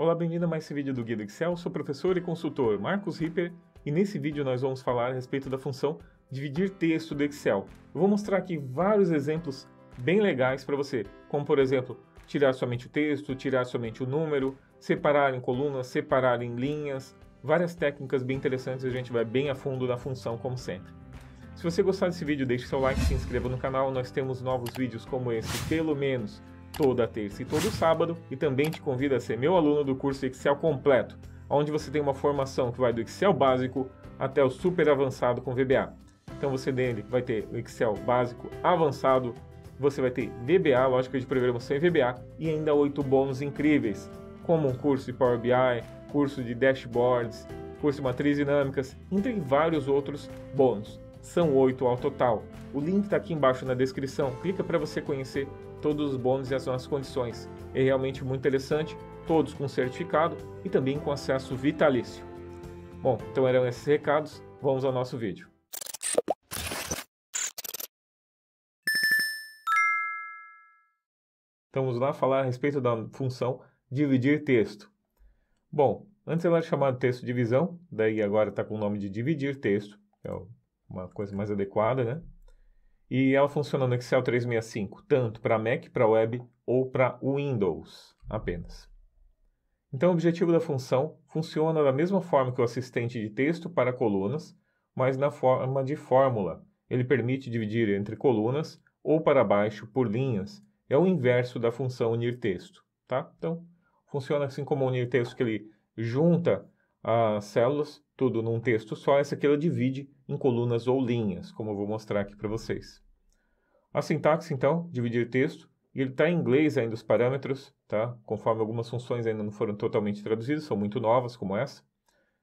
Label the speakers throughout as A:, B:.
A: Olá, bem-vindo a mais esse vídeo do Guia do Excel. Sou professor e consultor Marcos Ripper e nesse vídeo nós vamos falar a respeito da função dividir texto do Excel. Eu vou mostrar aqui vários exemplos bem legais para você, como por exemplo, tirar somente o texto, tirar somente o número, separar em colunas, separar em linhas, várias técnicas bem interessantes, a gente vai bem a fundo na função como sempre. Se você gostar desse vídeo, deixe seu like, se inscreva no canal, nós temos novos vídeos como esse, pelo menos toda terça e todo sábado e também te convido a ser meu aluno do curso Excel completo, onde você tem uma formação que vai do Excel básico até o super avançado com VBA. Então você nele vai ter o Excel básico avançado, você vai ter VBA, lógica de programação e VBA e ainda oito bônus incríveis, como um curso de Power BI, curso de dashboards, curso de matrizes dinâmicas, entre vários outros bônus. São oito ao total. O link está aqui embaixo na descrição. Clica para você conhecer todos os bônus e as nossas condições. É realmente muito interessante, todos com certificado e também com acesso vitalício. Bom, então eram esses recados, vamos ao nosso vídeo. Então, vamos lá falar a respeito da função dividir texto. Bom, antes ela era chamada texto divisão, daí agora está com o nome de dividir texto, que é uma coisa mais adequada, né? E ela funciona no Excel 365, tanto para Mac, para Web ou para Windows apenas. Então, o objetivo da função funciona da mesma forma que o assistente de texto para colunas, mas na forma de fórmula. Ele permite dividir entre colunas ou para baixo por linhas. É o inverso da função unir texto, tá? Então, funciona assim como unir texto que ele junta as células, tudo num texto só. Essa aqui ela divide em colunas ou linhas, como eu vou mostrar aqui para vocês. A sintaxe, então, dividir texto, e ele está em inglês ainda os parâmetros, tá? Conforme algumas funções ainda não foram totalmente traduzidas, são muito novas, como essa.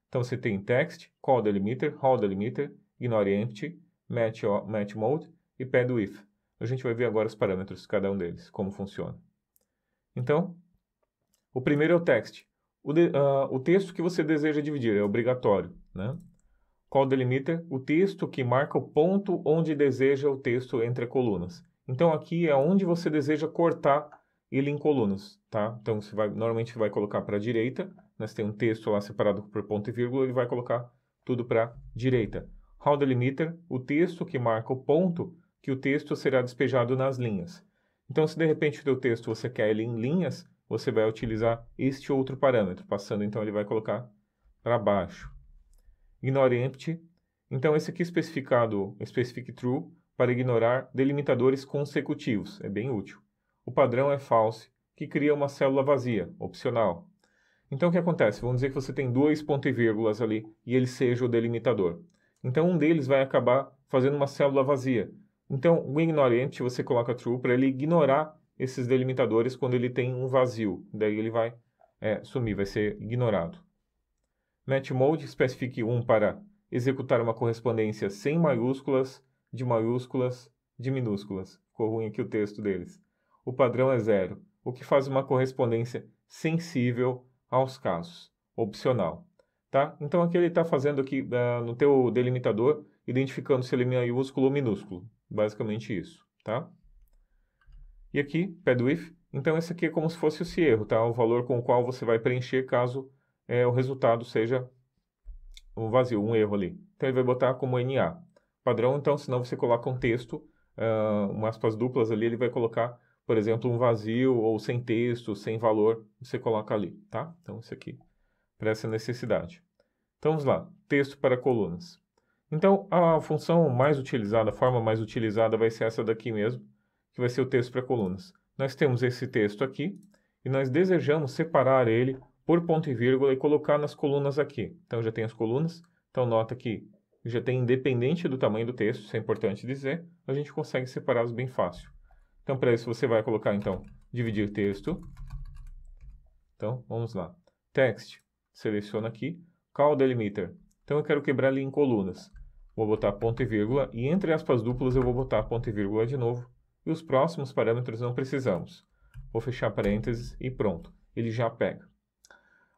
A: Então você tem text, call delimiter, how delimiter, ignore empty, match, match mode e pad with. A gente vai ver agora os parâmetros, cada um deles, como funciona. Então, o primeiro é o text. O, de, uh, o texto que você deseja dividir é obrigatório, né? qual delimiter o texto que marca o ponto onde deseja o texto entre colunas. Então aqui é onde você deseja cortar ele em colunas, tá? Então você vai, normalmente vai colocar para a direita, né? Você tem um texto lá separado por ponto e vírgula, ele vai colocar tudo para direita. How delimiter, o texto que marca o ponto que o texto será despejado nas linhas. Então se de repente o teu texto você quer ele em linhas, você vai utilizar este outro parâmetro, passando então ele vai colocar para baixo ignore empty. Então, esse aqui especificado specific true para ignorar delimitadores consecutivos, é bem útil. O padrão é false, que cria uma célula vazia, opcional. Então, o que acontece? Vamos dizer que você tem dois ponto e vírgulas ali e ele seja o delimitador. Então, um deles vai acabar fazendo uma célula vazia. Então, o ignore empty você coloca true para ele ignorar esses delimitadores quando ele tem um vazio. Daí ele vai é, sumir, vai ser ignorado matchmode especifique um para executar uma correspondência sem maiúsculas, de maiúsculas, de minúsculas. Ficou ruim aqui o texto deles. O padrão é zero, o que faz uma correspondência sensível aos casos, opcional. Tá? Então aqui ele está fazendo aqui uh, no teu delimitador, identificando se ele é maiúsculo ou minúsculo. Basicamente isso. Tá? E aqui, pad então esse aqui é como se fosse o cierro, tá? o valor com o qual você vai preencher caso é, o resultado seja um vazio, um erro ali. Então ele vai botar como NA. Padrão, então, se não você coloca um texto, uh, ah, umas aspas duplas ali, ele vai colocar, por exemplo, um vazio ou sem texto, sem valor, você coloca ali, tá? Então isso aqui, para essa necessidade. Então vamos lá, texto para colunas. Então a função mais utilizada, a forma mais utilizada vai ser essa daqui mesmo, que vai ser o texto para colunas. Nós temos esse texto aqui e nós desejamos separar ele por ponto e vírgula e colocar nas colunas aqui. Então já tem as colunas, então nota que já tem independente do tamanho do texto, isso é importante dizer, a gente consegue separá-los bem fácil. Então para isso você vai colocar então dividir texto. Então vamos lá. Text, seleciona aqui, call delimiter. Então eu quero quebrar ali em colunas. Vou botar ponto e vírgula e entre aspas duplas eu vou botar ponto e vírgula de novo. E os próximos parâmetros não precisamos. Vou fechar parênteses e pronto, ele já pega.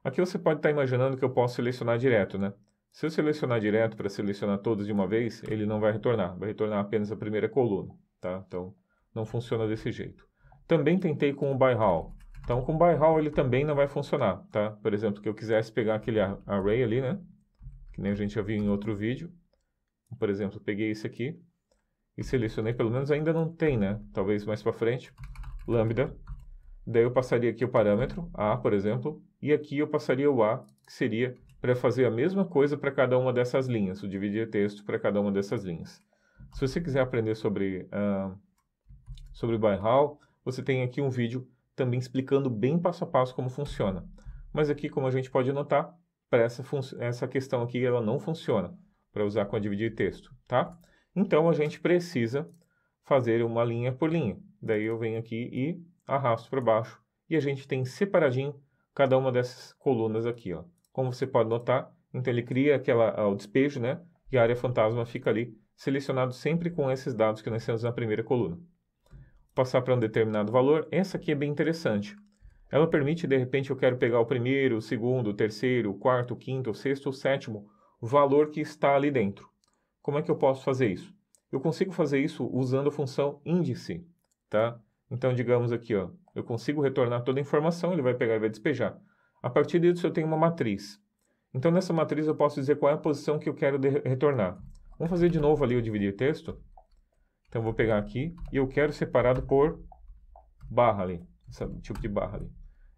A: Aqui você pode estar tá imaginando que eu posso selecionar direto, né? Se eu selecionar direto para selecionar todos de uma vez, ele não vai retornar, vai retornar apenas a primeira coluna, tá? Então, não funciona desse jeito. Também tentei com o by how. Então, com o by how ele também não vai funcionar, tá? Por exemplo, que eu quisesse pegar aquele array ali, né? Que nem a gente já viu em outro vídeo. Por exemplo, peguei esse aqui e selecionei, pelo menos ainda não tem, né? Talvez mais para frente, lambda Daí eu passaria aqui o parâmetro A, por exemplo, e aqui eu passaria o A, que seria para fazer a mesma coisa para cada uma dessas linhas, o dividir texto para cada uma dessas linhas. Se você quiser aprender sobre, uh, sobre Byhal, você tem aqui um vídeo também explicando bem passo a passo como funciona. Mas aqui, como a gente pode notar, para essa, essa questão aqui ela não funciona para usar com a dividir texto, tá? Então, a gente precisa fazer uma linha por linha. Daí eu venho aqui e arrasto para baixo e a gente tem separadinho cada uma dessas colunas aqui, ó. Como você pode notar, então ele cria aquela, ah, o despejo, né? E a área fantasma fica ali, selecionado sempre com esses dados que nós temos na primeira coluna. Vou passar para um determinado valor, essa aqui é bem interessante. Ela permite, de repente, eu quero pegar o primeiro, o segundo, o terceiro, o quarto, o quinto, o sexto, o sétimo valor que está ali dentro. Como é que eu posso fazer isso? Eu consigo fazer isso usando a função índice, tá? Então, digamos aqui, ó, eu consigo retornar toda a informação, ele vai pegar e vai despejar. A partir disso, eu tenho uma matriz. Então, nessa matriz, eu posso dizer qual é a posição que eu quero retornar. Vamos fazer de novo ali o dividir texto? Então, eu vou pegar aqui e eu quero separado por barra ali, esse tipo de barra ali.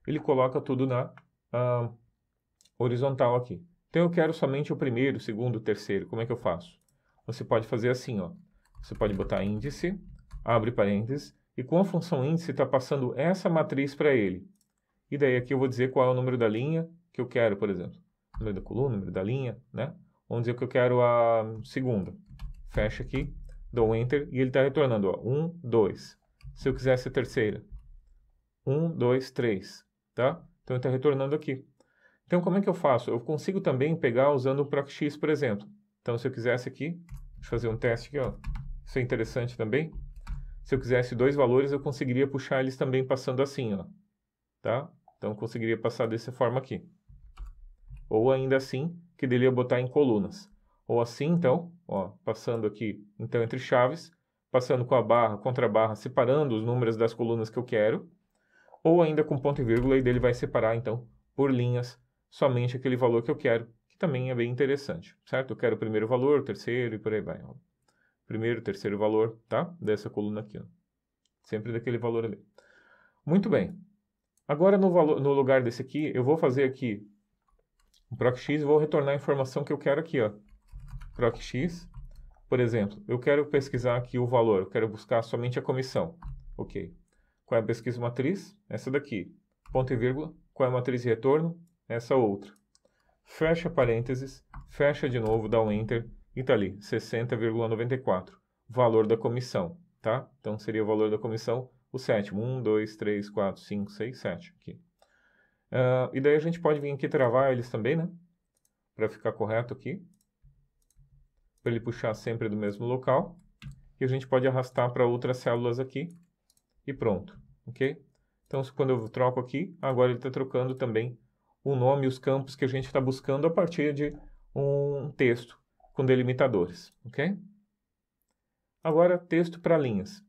A: Ele coloca tudo na ah, horizontal aqui. Então, eu quero somente o primeiro, o segundo, o terceiro. Como é que eu faço? Você pode fazer assim, ó. Você pode botar índice, abre parênteses, e com a função índice está passando essa matriz para ele. E daí aqui eu vou dizer qual é o número da linha que eu quero, por exemplo. Número da coluna, número da linha, né? Vamos dizer que eu quero a segunda. Fecha aqui, dou Enter e ele está retornando, ó, 1, 2. Se eu quisesse a terceira, 1, 2, 3, tá? Então ele está retornando aqui. Então como é que eu faço? Eu consigo também pegar usando o x, por exemplo. Então se eu quisesse aqui, deixa eu fazer um teste aqui, ó. Isso é interessante também se eu quisesse dois valores, eu conseguiria puxar eles também passando assim, ó, tá? Então, eu conseguiria passar dessa forma aqui. Ou ainda assim, que dele eu botar em colunas. Ou assim, então, ó, passando aqui, então, entre chaves, passando com a barra, contra a barra, separando os números das colunas que eu quero. Ou ainda com ponto e vírgula, e dele vai separar, então, por linhas, somente aquele valor que eu quero, que também é bem interessante, certo? Eu quero o primeiro valor, o terceiro e por aí vai primeiro, terceiro valor, tá? Dessa coluna aqui, ó. Sempre daquele valor ali. Muito bem. Agora, no, valor, no lugar desse aqui, eu vou fazer aqui um PROCX e vou retornar a informação que eu quero aqui, ó. PROCX, por exemplo, eu quero pesquisar aqui o valor, eu quero buscar somente a comissão. Ok. Qual é a pesquisa matriz? Essa daqui. Ponto e vírgula. Qual é a matriz de retorno? Essa outra. Fecha parênteses, fecha de novo, dá um enter, então, e tá ali, 60,94. Valor da comissão, tá? Então seria o valor da comissão o sétimo. 1, 2, 3, 4, 5, 6, 7. Aqui. Uh, e daí a gente pode vir aqui travar eles também, né? Para ficar correto aqui. Para ele puxar sempre do mesmo local. E a gente pode arrastar para outras células aqui. E pronto, ok? Então, quando eu troco aqui, agora ele está trocando também o nome e os campos que a gente está buscando a partir de um texto com delimitadores, ok? Agora, texto para linhas.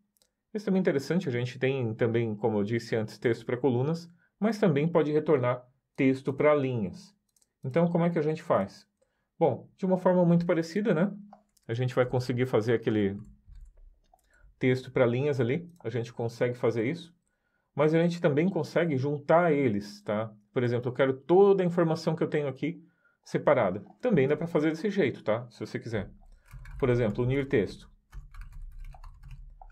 A: Isso também é interessante, a gente tem também, como eu disse antes, texto para colunas, mas também pode retornar texto para linhas. Então, como é que a gente faz? Bom, de uma forma muito parecida, né? A gente vai conseguir fazer aquele texto para linhas ali, a gente consegue fazer isso, mas a gente também consegue juntar eles, tá? Por exemplo, eu quero toda a informação que eu tenho aqui separada. Também dá para fazer desse jeito, tá? Se você quiser. Por exemplo, unir texto.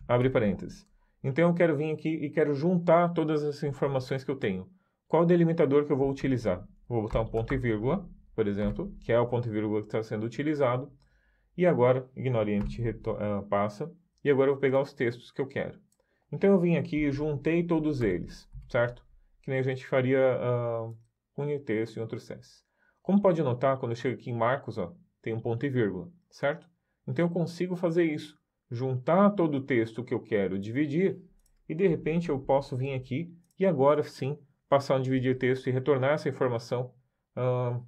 A: Abre parênteses. Então eu quero vir aqui e quero juntar todas as informações que eu tenho. Qual delimitador que eu vou utilizar? Vou botar um ponto e vírgula, por exemplo, que é o ponto e vírgula que está sendo utilizado. E agora, ignore empty, uh, passa. E agora eu vou pegar os textos que eu quero. Então eu vim aqui e juntei todos eles, certo? Que nem a gente faria uh, texto em outro SES. Como pode notar, quando eu chego aqui em Marcos, ó, tem um ponto e vírgula, certo? Então eu consigo fazer isso, juntar todo o texto que eu quero dividir e de repente eu posso vir aqui e agora sim passar um dividir texto e retornar essa informação ah,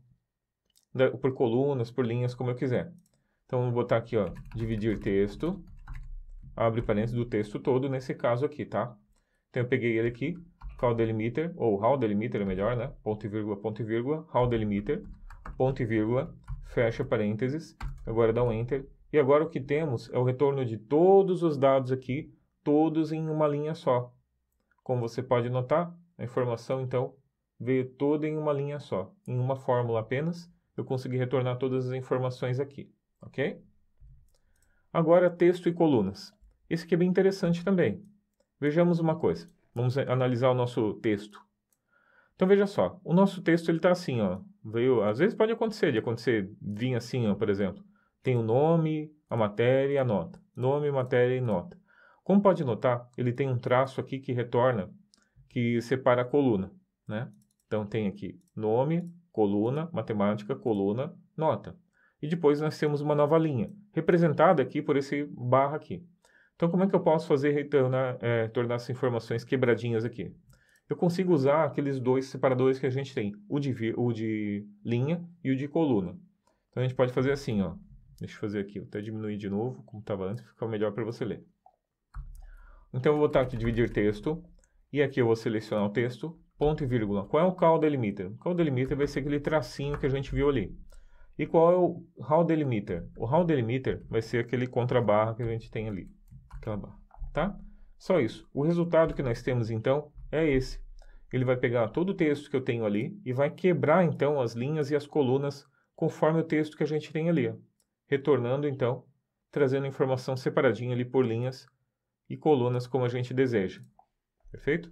A: por colunas, por linhas, como eu quiser. Então vou botar aqui, ó, dividir texto, abre parênteses do texto todo, nesse caso aqui, tá? Então eu peguei ele aqui call delimiter, ou how delimiter é melhor, né? Ponto e vírgula, ponto e vírgula, how delimiter, ponto e vírgula, fecha parênteses, agora dá um enter. E agora o que temos é o retorno de todos os dados aqui, todos em uma linha só. Como você pode notar, a informação então veio toda em uma linha só, em uma fórmula apenas. Eu consegui retornar todas as informações aqui, ok? Agora texto e colunas. Esse aqui é bem interessante também. Vejamos uma coisa. Vamos analisar o nosso texto. Então veja só, o nosso texto ele está assim, ó. Veio, às vezes pode acontecer de acontecer vir assim, ó, por exemplo, tem o nome, a matéria e a nota. Nome, matéria e nota. Como pode notar, ele tem um traço aqui que retorna, que separa a coluna, né? Então tem aqui nome, coluna, matemática, coluna, nota. E depois nós temos uma nova linha, representada aqui por esse barra aqui. Então, como é que eu posso fazer retornar, é, tornar essas informações quebradinhas aqui? Eu consigo usar aqueles dois separadores que a gente tem, o de, o de linha e o de coluna. Então, a gente pode fazer assim, ó. Deixa eu fazer aqui, vou até diminuir de novo, como estava antes, fica melhor para você ler. Então, eu vou botar aqui dividir texto, e aqui eu vou selecionar o texto, ponto e vírgula. Qual é o call delimiter? O call delimiter vai ser aquele tracinho que a gente viu ali. E qual é o how delimiter? O how delimiter vai ser aquele contra barra que a gente tem ali tá? Só isso. O resultado que nós temos então é esse. Ele vai pegar todo o texto que eu tenho ali e vai quebrar então as linhas e as colunas conforme o texto que a gente tem ali, ó. retornando então, trazendo informação separadinha ali por linhas e colunas como a gente deseja. Perfeito?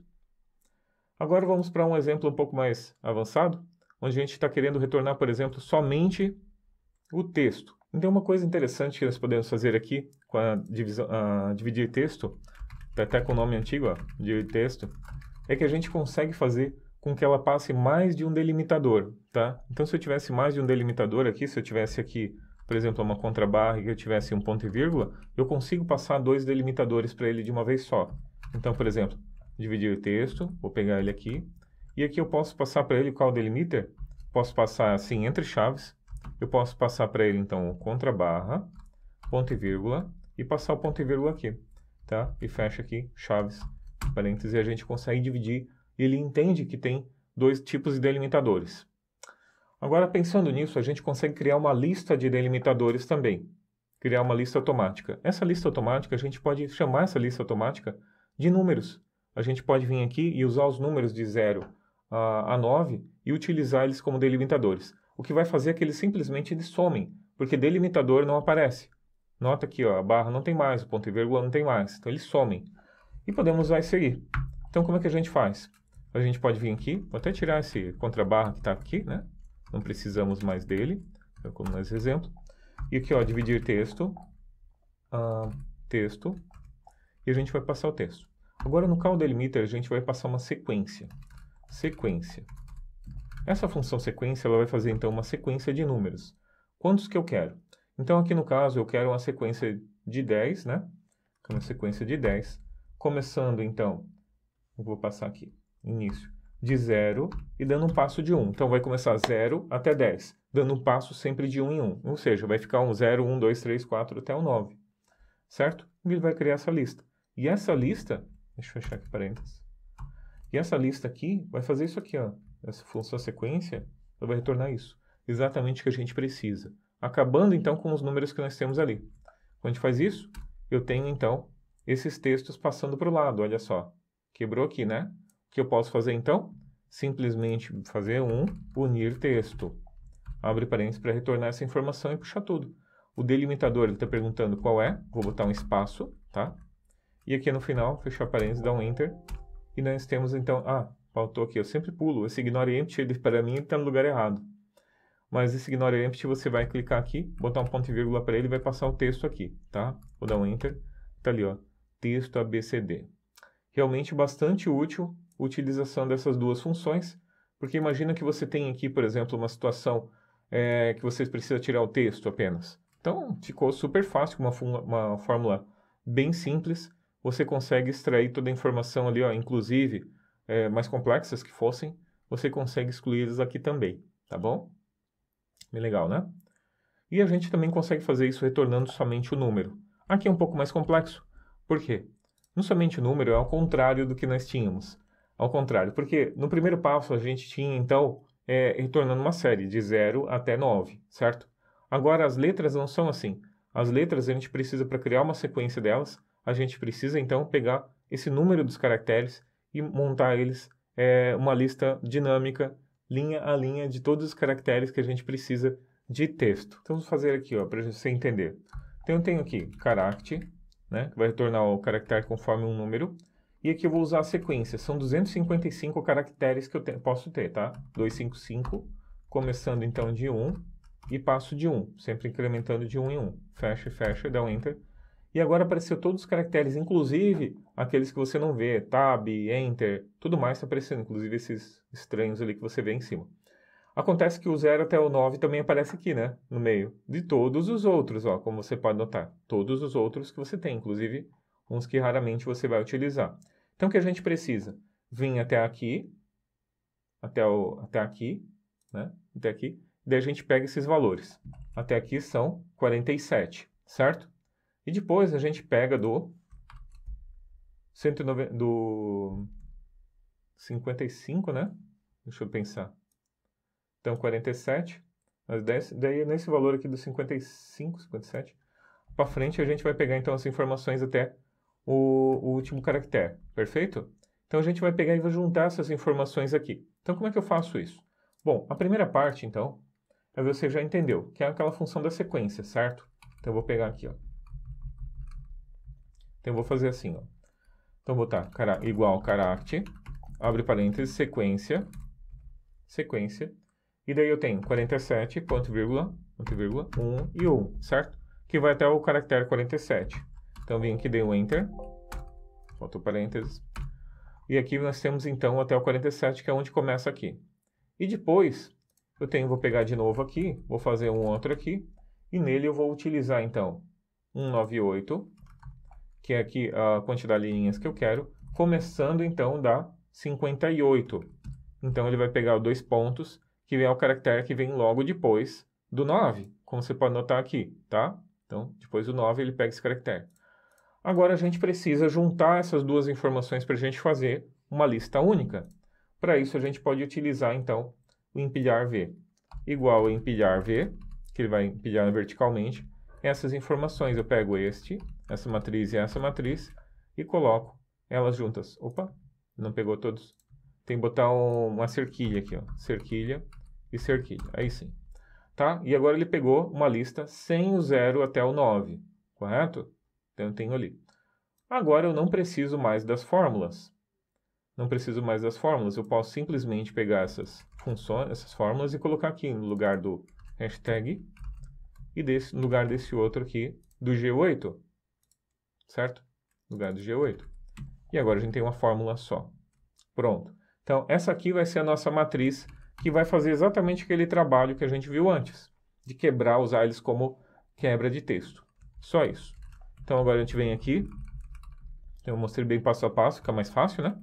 A: Agora vamos para um exemplo um pouco mais avançado, onde a gente está querendo retornar, por exemplo, somente o texto. Então uma coisa interessante que nós podemos fazer aqui com a divisão, a dividir texto, tá até com o nome antigo, ó, de texto, é que a gente consegue fazer com que ela passe mais de um delimitador, tá? Então, se eu tivesse mais de um delimitador aqui, se eu tivesse aqui, por exemplo, uma contrabarra e que eu tivesse um ponto e vírgula, eu consigo passar dois delimitadores para ele de uma vez só. Então, por exemplo, dividir o texto, vou pegar ele aqui, e aqui eu posso passar para ele qual delimiter? Posso passar assim entre chaves, eu posso passar para ele, então, contra barra, ponto e vírgula, e passar o ponto e vírgula aqui, tá? E fecha aqui, chaves, parênteses, e a gente consegue dividir. Ele entende que tem dois tipos de delimitadores. Agora, pensando nisso, a gente consegue criar uma lista de delimitadores também. Criar uma lista automática. Essa lista automática, a gente pode chamar essa lista automática de números. A gente pode vir aqui e usar os números de 0 a, a 9 e utilizar eles como delimitadores o que vai fazer é que eles simplesmente eles somem, porque delimitador não aparece. Nota aqui, ó, a barra não tem mais, o ponto e vírgula não tem mais, então eles somem. E podemos usar isso aí. Então, como é que a gente faz? A gente pode vir aqui, vou até tirar esse contrabarra que está aqui, né? Não precisamos mais dele, como mais exemplo. E aqui, ó, dividir texto, uh, texto, e a gente vai passar o texto. Agora, no call delimiter, a gente vai passar uma sequência. Sequência. Essa função sequência ela vai fazer então uma sequência de números. Quantos que eu quero? Então aqui no caso eu quero uma sequência de 10, né? Uma sequência de 10, começando então, vou passar aqui, início, de 0 e dando um passo de 1. Um. Então vai começar 0 até 10, dando um passo sempre de 1 um em 1. Um. Ou seja, vai ficar um 0, 1, 2, 3, 4 até o 9. Certo? E ele vai criar essa lista. E essa lista, deixa eu fechar aqui parênteses. E essa lista aqui vai fazer isso aqui, ó essa função sequência, ela vai retornar isso. Exatamente o que a gente precisa. Acabando então com os números que nós temos ali. Quando a gente faz isso, eu tenho então esses textos passando para o lado, olha só. Quebrou aqui, né? O que eu posso fazer então? Simplesmente fazer um unir texto. Abre parênteses para retornar essa informação e puxar tudo. O delimitador, ele está perguntando qual é. Vou botar um espaço, tá? E aqui no final, fechar parênteses, dá um enter. E nós temos então... Ah, faltou aqui, eu sempre pulo, esse ignore empty, ele para mim está no lugar errado. Mas esse ignore empty você vai clicar aqui, botar um ponto e vírgula para ele e vai passar o texto aqui, tá? Vou dar um enter, tá ali ó, texto abcd. Realmente bastante útil a utilização dessas duas funções, porque imagina que você tem aqui, por exemplo, uma situação é, que você precisa tirar o texto apenas. Então ficou super fácil, uma, uma fórmula bem simples, você consegue extrair toda a informação ali, ó, inclusive é, mais complexas que fossem, você consegue excluir eles aqui também, tá bom? Bem legal, né? E a gente também consegue fazer isso retornando somente o número. Aqui é um pouco mais complexo. Por quê? não somente o número é ao contrário do que nós tínhamos. Ao contrário, porque no primeiro passo a gente tinha, então, é, retornando uma série de 0 até 9, certo? Agora, as letras não são assim. As letras a gente precisa, para criar uma sequência delas, a gente precisa, então, pegar esse número dos caracteres e montar eles é, uma lista dinâmica, linha a linha, de todos os caracteres que a gente precisa de texto. Então, vamos fazer aqui, ó, para você entender. Então, eu tenho aqui caractere, né, que vai retornar o caractere conforme um número. E aqui eu vou usar a sequência. São 255 caracteres que eu te, posso ter, tá? 255, começando então de 1 e passo de 1, sempre incrementando de 1 em 1. Fecha, fecha, dá um Enter. E agora apareceu todos os caracteres, inclusive aqueles que você não vê, tab, enter, tudo mais está aparecendo, inclusive esses estranhos ali que você vê em cima. Acontece que o 0 até o 9 também aparece aqui, né, no meio, de todos os outros, ó, como você pode notar, todos os outros que você tem, inclusive uns que raramente você vai utilizar. Então o que a gente precisa? Vim até aqui, até, o, até aqui, né, até aqui, daí a gente pega esses valores. Até aqui são 47, certo? E depois a gente pega do 190, do 55, né? Deixa eu pensar. Então 47 mais daí nesse valor aqui do 55, 57, para frente a gente vai pegar então as informações até o, o último caractere, perfeito? Então a gente vai pegar e vai juntar essas informações aqui. Então como é que eu faço isso? Bom, a primeira parte então, é você já entendeu, que é aquela função da sequência, certo? Então eu vou pegar aqui, ó. Então eu vou fazer assim, ó. Então vou botar cara, igual carácter, abre parênteses, sequência, sequência, e daí eu tenho 47, ponto, vírgula, ponto, vírgula, 1 e 1, certo? Que vai até o caractere 47. Então vim aqui, dei um enter, botou parênteses, e aqui nós temos então até o 47, que é onde começa aqui. E depois, eu tenho, vou pegar de novo aqui, vou fazer um outro aqui, e nele eu vou utilizar então 198, que é aqui a quantidade de linhas que eu quero, começando então da 58. Então ele vai pegar dois pontos, que é o caractere que vem logo depois do 9, como você pode notar aqui, tá? Então, depois do 9 ele pega esse caractere. Agora a gente precisa juntar essas duas informações para a gente fazer uma lista única. Para isso a gente pode utilizar então o empilhar V igual a empilhar V, que ele vai empilhar verticalmente, essas informações. Eu pego este, essa matriz e essa matriz e coloco elas juntas. Opa, não pegou todos. Tem que botar um, uma cerquilha aqui, ó. Cerquilha e cerquilha. Aí sim. Tá? E agora ele pegou uma lista sem o 0 até o 9, correto? Então eu tenho ali. Agora eu não preciso mais das fórmulas. Não preciso mais das fórmulas. Eu posso simplesmente pegar essas funções, essas fórmulas e colocar aqui no lugar do hashtag e desse, lugar desse outro aqui do G8, certo? lugar do G8. E agora a gente tem uma fórmula só. Pronto. Então, essa aqui vai ser a nossa matriz que vai fazer exatamente aquele trabalho que a gente viu antes, de quebrar, usar eles como quebra de texto. Só isso. Então, agora a gente vem aqui. Eu mostrei bem passo a passo, fica mais fácil, né?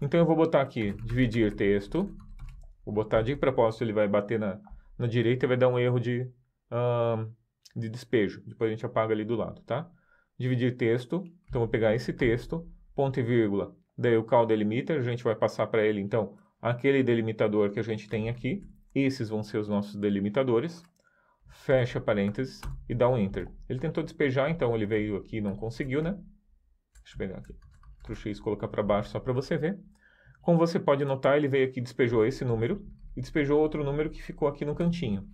A: Então, eu vou botar aqui, dividir texto. Vou botar de propósito, ele vai bater na, na direita e vai dar um erro de uh, de despejo. Depois a gente apaga ali do lado, tá? Dividir texto. Então, vou pegar esse texto, ponto e vírgula. Daí o call delimiter, a gente vai passar para ele, então, aquele delimitador que a gente tem aqui. Esses vão ser os nossos delimitadores. Fecha parênteses e dá um enter. Ele tentou despejar, então ele veio aqui e não conseguiu, né? Deixa eu pegar aqui. Ctrl X colocar para baixo só para você ver. Como você pode notar, ele veio aqui, despejou esse número e despejou outro número que ficou aqui no cantinho.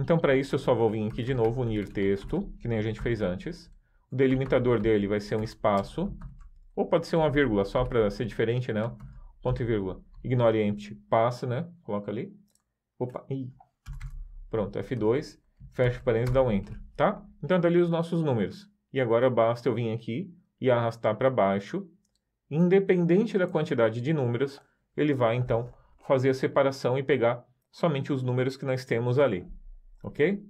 A: Então, para isso, eu só vou vir aqui de novo, unir texto, que nem a gente fez antes. O delimitador dele vai ser um espaço, ou pode ser uma vírgula, só para ser diferente, né? Ponto e vírgula. Ignore empty, passa, né? Coloca ali. Opa, ih. Pronto, F2, fecha parênteses, dá um enter, tá? Então, dali os nossos números. E agora basta eu vir aqui e arrastar para baixo. Independente da quantidade de números, ele vai, então, fazer a separação e pegar somente os números que nós temos ali ok?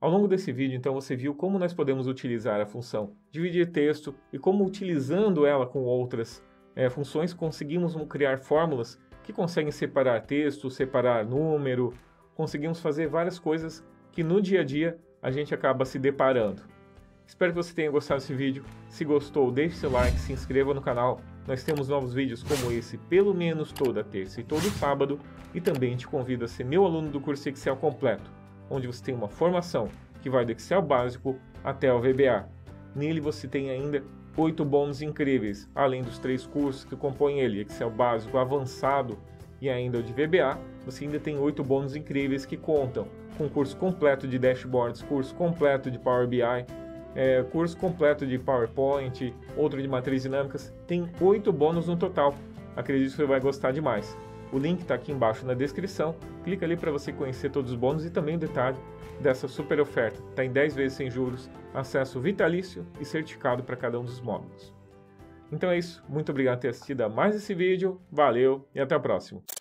A: Ao longo desse vídeo, então, você viu como nós podemos utilizar a função dividir texto e como, utilizando ela com outras é, funções, conseguimos criar fórmulas que conseguem separar texto, separar número, conseguimos fazer várias coisas que no dia a dia a gente acaba se deparando. Espero que você tenha gostado desse vídeo. Se gostou, deixe seu like, se inscreva no canal. Nós temos novos vídeos como esse pelo menos toda terça e todo sábado. E também te convido a ser meu aluno do curso Excel completo, onde você tem uma formação que vai do Excel básico até o VBA. Nele você tem ainda oito bônus incríveis, além dos três cursos que compõem ele, Excel básico, avançado e ainda o de VBA, você ainda tem oito bônus incríveis que contam com curso completo de dashboards, curso completo de Power BI, é, curso completo de PowerPoint, outro de matrizes dinâmicas. Tem oito bônus no total. Acredito que você vai gostar demais. O link está aqui embaixo na descrição. Clica ali para você conhecer todos os bônus e também o detalhe dessa super oferta. Está em 10 vezes sem juros, acesso vitalício e certificado para cada um dos módulos. Então é isso. Muito obrigado por ter assistido a mais esse vídeo. Valeu e até a próxima.